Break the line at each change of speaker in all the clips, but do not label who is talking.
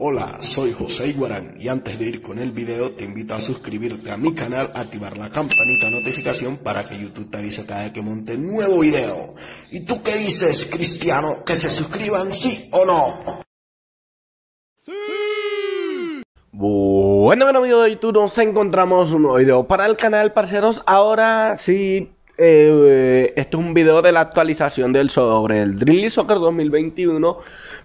Hola, soy José Iguarán y antes de ir con el video te invito a suscribirte a mi canal, activar la campanita de notificación para que YouTube te avise cada vez que monte nuevo video. ¿Y tú qué dices, Cristiano? ¿Que se suscriban sí o no? ¡Sí! Bueno, bueno amigos de YouTube, nos encontramos un nuevo video para el canal, parceros. Ahora sí, eh, este es un video de la actualización del sobre el Drill Soccer 2021,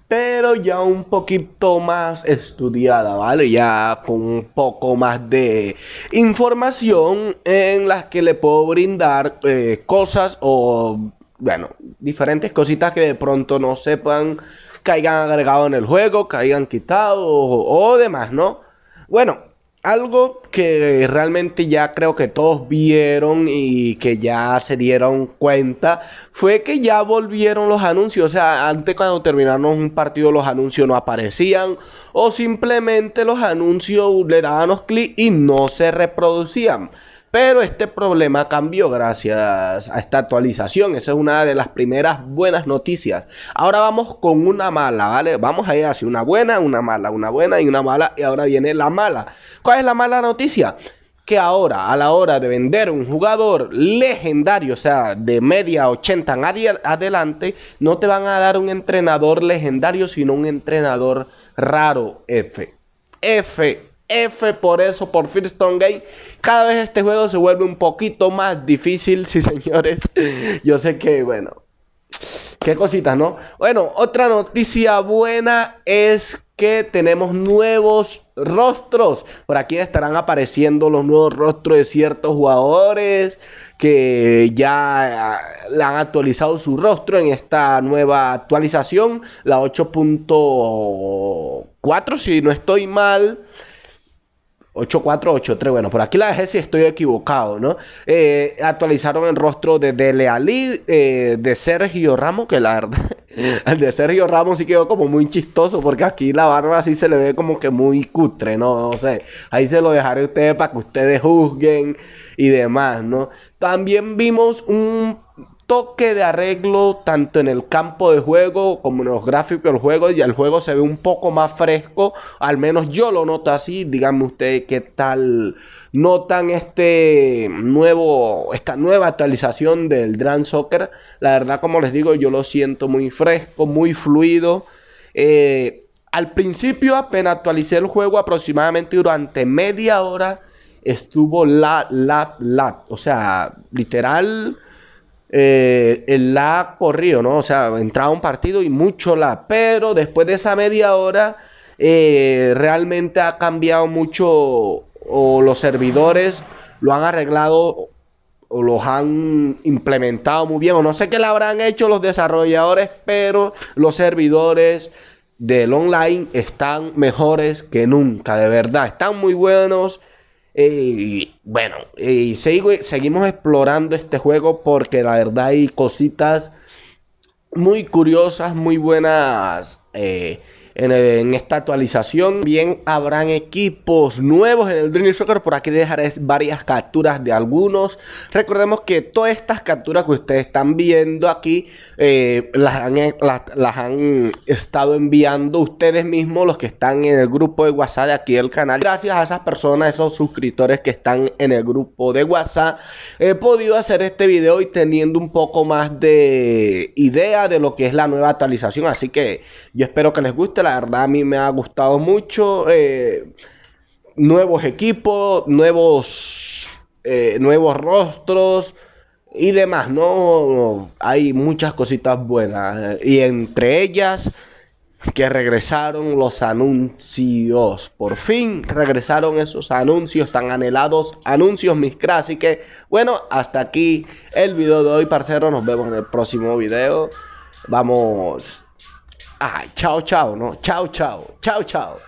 pero ya un poquito más estudiada, ¿vale? Ya con un poco más de información en las que le puedo brindar eh, cosas o, bueno, diferentes cositas que de pronto no sepan, caigan hayan agregado en el juego, que hayan quitado o demás, ¿no? Bueno, algo que realmente ya creo que todos vieron y que ya se dieron cuenta fue que ya volvieron los anuncios. O sea, antes cuando terminaron un partido los anuncios no aparecían o simplemente los anuncios le daban los y no se reproducían. Pero este problema cambió gracias a esta actualización. Esa es una de las primeras buenas noticias. Ahora vamos con una mala, ¿vale? Vamos a ir hacia una buena, una mala, una buena y una mala. Y ahora viene la mala. ¿Cuál es la mala noticia? que ahora a la hora de vender un jugador legendario, o sea, de media 80 en adelante, no te van a dar un entrenador legendario, sino un entrenador raro F. F F por eso, por Stone Game Cada vez este juego se vuelve un poquito más difícil, sí señores. Yo sé que, bueno, qué cositas, ¿no? Bueno, otra noticia buena es que tenemos nuevos rostros. Por aquí estarán apareciendo los nuevos rostros de ciertos jugadores que ya ah, han actualizado su rostro en esta nueva actualización, la 8.4, si no estoy mal. 8483, bueno, por aquí la dejé si estoy equivocado, ¿no? Eh, actualizaron el rostro de Dele Ali, eh, de Sergio Ramos, que la verdad, el de Sergio Ramos sí quedó como muy chistoso, porque aquí la barba sí se le ve como que muy cutre, ¿no? No sé, ahí se lo dejaré a ustedes para que ustedes juzguen y demás, ¿no? También vimos un toque de arreglo tanto en el campo de juego como en los gráficos del juego y el juego se ve un poco más fresco, al menos yo lo noto así, díganme ustedes qué tal notan este nuevo esta nueva actualización del Grand Soccer. La verdad como les digo, yo lo siento muy fresco, muy fluido. Eh, al principio apenas actualicé el juego aproximadamente durante media hora estuvo la la la, o sea, literal eh, el la corrido, ¿no? O sea, entrado un partido y mucho la, pero después de esa media hora eh, realmente ha cambiado mucho o los servidores lo han arreglado o los han implementado muy bien o no sé qué le habrán hecho los desarrolladores, pero los servidores del online están mejores que nunca, de verdad, están muy buenos. Eh, y bueno, y eh, seguimos explorando este juego porque la verdad hay cositas muy curiosas, muy buenas. Eh, eh, en, esta actualización. Bien, habrán equipos nuevos en el Dream Soccer. Por aquí dejaré varias capturas de algunos. Recordemos que todas estas capturas que ustedes están viendo aquí eh, las, han, eh, las, han, estado enviando ustedes mismos, los que están en el grupo de WhatsApp de aquí del canal. Gracias a esas personas, esos suscriptores que están en el grupo de WhatsApp, he podido hacer este video y teniendo un poco más de idea de lo que es la nueva actualización. Así que yo espero que les guste la verdad a mí me ha gustado mucho. Eh, nuevos equipos, nuevos, eh, nuevos rostros y demás, ¿no? Hay muchas cositas buenas. Eh, y entre ellas que regresaron los anuncios. Por fin regresaron esos anuncios tan anhelados. Anuncios, mis cras. Así que, bueno, hasta aquí el video de hoy, parcero Nos vemos en el próximo video. Vamos. Ay, chao, chao, ¿no? Chao, chao, chao, chao.